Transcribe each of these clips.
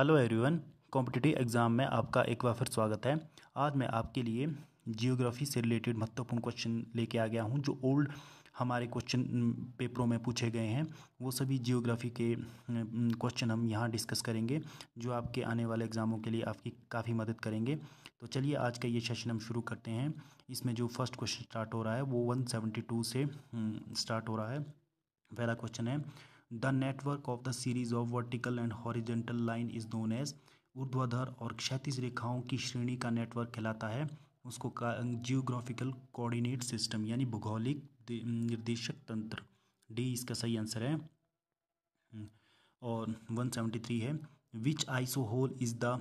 hello everyone competitive exam में आपका एक बार फिर स्वागत है आज मैं आपके लिए जियोग्राफी से रिलेटेड महत्वपूर्ण क्वेश्चन लेके आ गया हूँ जो ओल्ड हमारे क्वेश्चन पेपरों में पूछे गए हैं वो सभी जियोग्राफी के क्वेश्चन हम यहाँ डिस्कस करेंगे जो आपके आने वाले एग्ज़ामों के लिए आपकी काफ़ी मदद करेंगे तो चलिए आज का ये सेशन हम शुरू करते हैं इसमें जो फर्स्ट क्वेश्चन स्टार्ट हो रहा है वो वन से स्टार्ट हो रहा है पहला क्वेश्चन है the network of the series of vertical and horizontal line is known as ऊर्ध्वाधर और क्षैतिज रेखाओं की श्रेणी का नेटवर्क कहलाता है उसको जियोग्राफिकल कोऑर्डिनेट सिस्टम यानी भौगोलिक निर्देशक तंत्र डी इसका सही आंसर है हम्म, और 173 है which isohel is the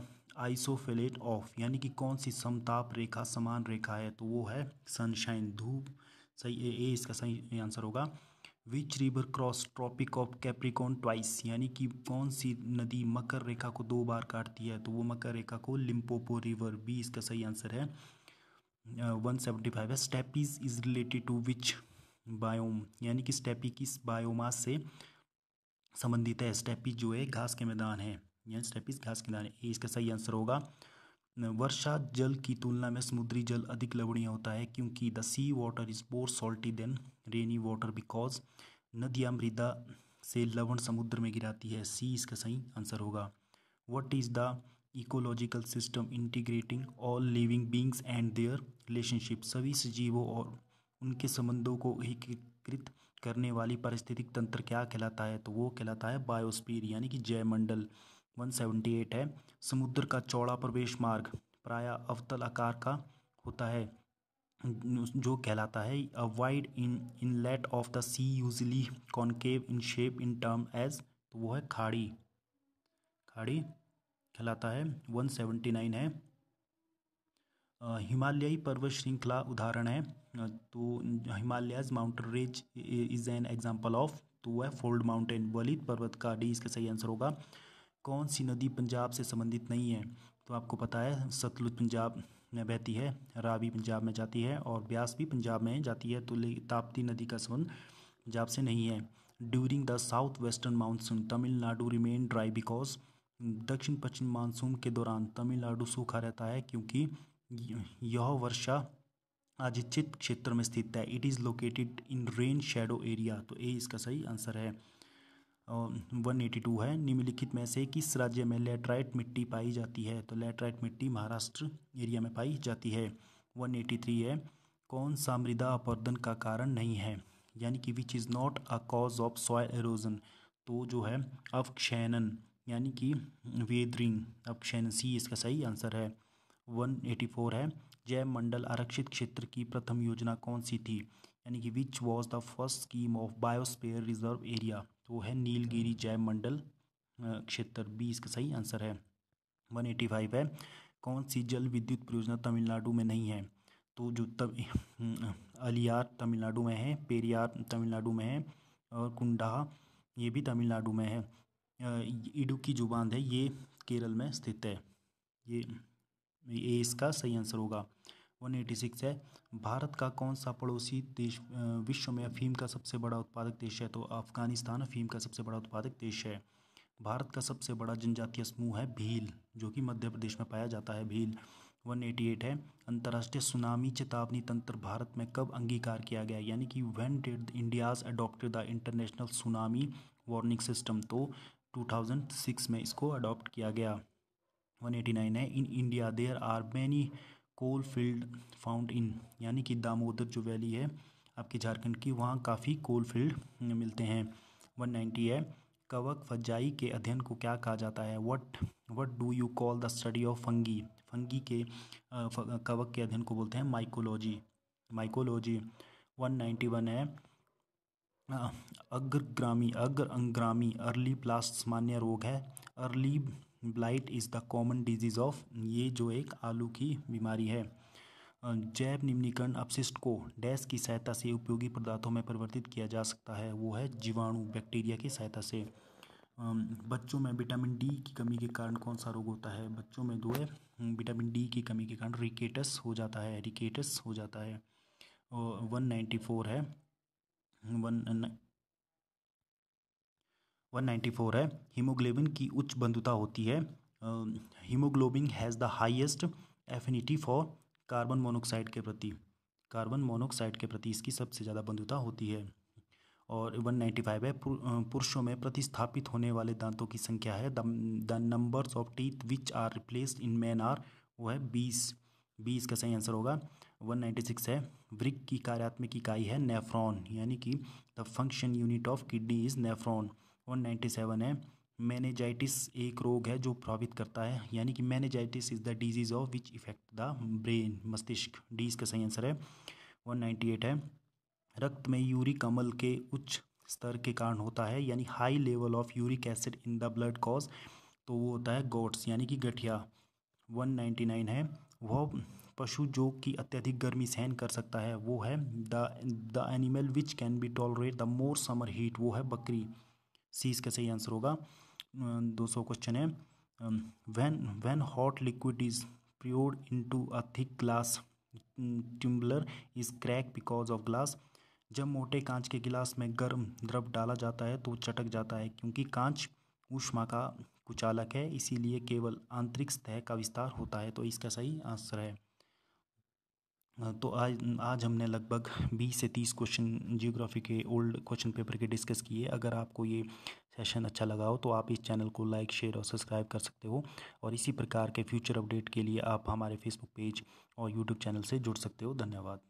isopleth of यानी कि कौन सी समताप रेखा समान रेखा है तो वो है सनशाइन धूप सही ए, ए इसका सही आंसर होगा which river cross Tropic of Capricorn twice यानी कि कौन सी नदी मकर रेखा को दो बार काटती है तो वो मकर रेखा को लिम्पोपो रिवर भी इसका सही आंसर है वन सेवेंटी फाइव है steppes is related to which biome यानी कि स्टेपी किस बायोमास से संबंधित है स्टेपी जो है घास के मैदान है यानी स्टेपीज घास के मैदान है इसका सही आंसर होगा वर्षा जल की तुलना में समुद्री जल अधिक लवणीय होता है क्योंकि the sea water is more salty than rainy water because नदियाँ मृदा से लवण समुद्र में गिराती है सी इसका सही आंसर होगा what is the ecological system integrating all living beings and their relationship सभी सजीवों और उनके संबंधों को एकीकृत करने वाली पारिस्थितिक तंत्र क्या कहलाता है तो वो कहलाता है बायोस्पीर यानी कि जयमंडल 178 है समुद्र का चौड़ा प्रवेश मार्ग प्राय अवतल आकार का होता है जो कहलाता है a wide in inlet of the sea usually concave in shape in term as तो वो है खाड़ी खाड़ी कहलाता है 179 है हिमालयी पर्वत श्रृंखला उदाहरण है तो Himalayas mountain range is an example of तो वह फोल्ड माउंटेन बलित पर्वत का डी इसका सही आंसर होगा कौन सी नदी पंजाब से संबंधित नहीं है तो आपको पता है सतलुज पंजाब में बहती है रावी पंजाब में जाती है और ब्यास भी पंजाब में जाती है तो ताप्ती नदी का संबंध पंजाब से नहीं है during the south western monsoon Tamil Nadu remain dry because दक्षिण पश्चिम मानसून के दौरान तमिलनाडु सूखा रहता है क्योंकि यह वर्षा अजिचित क्षेत्र में स्थित है it is located in rain shadow area तो ए इसका सही आंसर है वन एटी टू है निम्नलिखित में से किस राज्य में लेटराइट मिट्टी पाई जाती है तो लेटराइट मिट्टी महाराष्ट्र एरिया में पाई जाती है वन एटी थ्री है कौन सा मृदा अपर्दन का कारण नहीं है यानी कि which is not a cause of soil erosion तो जो है अवक्षैनन यानी कि वेदरिंग अवक्षैनन सी इसका सही आंसर है वन एटी फोर है जैव मंडल आरक्षित क्षेत्र की प्रथम योजना कौन सी थी यानी कि which was the first scheme of biosphere reserve area तो वो है नीलगिरी जय मंडल क्षेत्र बी इसका सही आंसर है वन एटी फाइव है कौन सी जल विद्युत परियोजना तमिलनाडु में नहीं है तो जो तब अलियार तमिलनाडु में है पेरियार तमिलनाडु में है और कुंडा ये भी तमिलनाडु में है इडुकी जो बांध है ये केरल में स्थित है ये ये इसका सही आंसर होगा वन एटी सिक्स है भारत का कौन सा पड़ोसी देश विश्व में अफीम का सबसे बड़ा उत्पादक देश है तो अफ़गानिस्तान अफीम का सबसे बड़ा उत्पादक देश है भारत का सबसे बड़ा जनजातीय समूह है भील जो कि मध्य प्रदेश में पाया जाता है भील 188 है अंतर्राष्ट्रीय सुनामी चेतावनी तंत्र भारत में कब अंगीकार किया गया यानी कि when did India's adopted the international tsunami warning system तो 2006 में इसको अडॉप्ट किया गया 189 है in India there are many coal field found in यानी कि दामोदर जो वैली है आपके झारखंड की वहाँ काफ़ी कोल फील्ड मिलते हैं वन नाइन्टी है कवक फजाई के अध्ययन को क्या कहा जाता है what what do you call the study of fungi fungi के कवक के अध्ययन को बोलते हैं mycology mycology one ninety one है अग्रग्रामी अग्र अंग्रामी अर्ली प्लास्ट सामान्य रोग है early blight is the common disease of ये जो एक आलू की बीमारी है जैव निम्नीकरण अपशिष्ट को डैश की सहायता से उपयोगी पदार्थों में परिवर्तित किया जा सकता है वो है जीवाणु बैक्टीरिया की सहायता से बच्चों में विटामिन डी की कमी के कारण कौन सा रोग होता है बच्चों में जो है विटामिन डी की कमी के कारण रिकेटस हो जाता है रिकेटस हो जाता है वन नाइन्टी फोर है वन 194 है हीमोग्लोबिन की उच्च बंधुता होती है haemoglobin has the highest affinity for carbon monoxide के प्रति कार्बन मोनोक्साइड के प्रति इसकी सबसे ज़्यादा बंधुता होती है और 195 है पुरुषों में प्रतिस्थापित होने वाले दांतों की संख्या है the numbers of teeth which are replaced in man are वो है बीस बीस का सही आंसर होगा 196 है वृक की कार्यात्मक इकाई है नेफ्रॉन यानी कि the function unit of kidney is nephron one ninety seven है मैनेजाइटिस एक रोग है जो प्रभावित करता है यानी कि meningitis is the disease of which effect the brain मस्तिष्क डीज का सही आंसर है वन नाइन्टी एट है रक्त में यूरिक अमल के उच्च स्तर के कारण होता है यानी high level of uric acid in the blood cause तो वो होता है गोट्स यानी कि गठिया वन नाइन्टी नाइन है वह पशु जो कि अत्यधिक गर्मी सहन कर सकता है वो है the animal which can be tolerate the more summer heat वो है बकरी सी इसका सही आंसर होगा दो सौ क्वेश्चन है when when hot liquid is poured into a thick glass tubular is crack because of glass जब मोटे कांच के गिलास में गर्म द्रव डाला जाता है तो चटक जाता है क्योंकि कांच ऊष्मा का कुचालक है इसीलिए केवल आंतरिक सतह का विस्तार होता है तो इसका सही आंसर है तो आज आज हमने लगभग बीस से तीस क्वेश्चन जियोग्राफी के ओल्ड क्वेश्चन पेपर के डिस्कस किए अगर आपको ये सेशन अच्छा लगा हो तो आप इस चैनल को लाइक शेयर और सब्सक्राइब कर सकते हो और इसी प्रकार के फ्यूचर अपडेट के लिए आप हमारे फेसबुक पेज और यूट्यूब चैनल से जुड़ सकते हो धन्यवाद